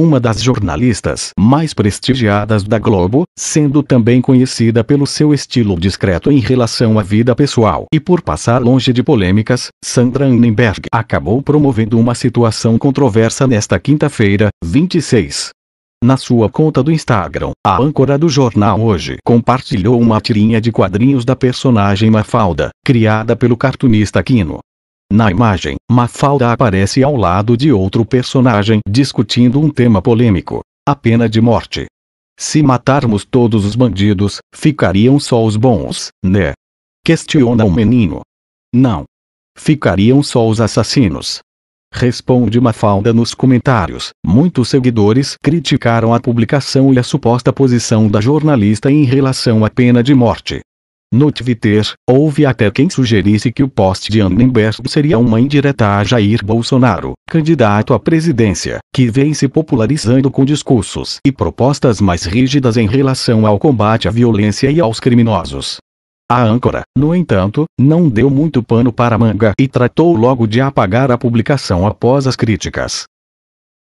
uma das jornalistas mais prestigiadas da Globo, sendo também conhecida pelo seu estilo discreto em relação à vida pessoal e por passar longe de polêmicas, Sandra Annenberg acabou promovendo uma situação controversa nesta quinta-feira, 26. Na sua conta do Instagram, a âncora do jornal Hoje compartilhou uma tirinha de quadrinhos da personagem Mafalda, criada pelo cartunista Kino, na imagem, Mafalda aparece ao lado de outro personagem discutindo um tema polêmico: a pena de morte. Se matarmos todos os bandidos, ficariam só os bons, né? Questiona o um menino. Não. Ficariam só os assassinos. Responde Mafalda nos comentários. Muitos seguidores criticaram a publicação e a suposta posição da jornalista em relação à pena de morte. No Twitter, houve até quem sugerisse que o post de Annenberg seria uma indireta a Jair Bolsonaro, candidato à presidência, que vem se popularizando com discursos e propostas mais rígidas em relação ao combate à violência e aos criminosos. A âncora, no entanto, não deu muito pano para a manga e tratou logo de apagar a publicação após as críticas.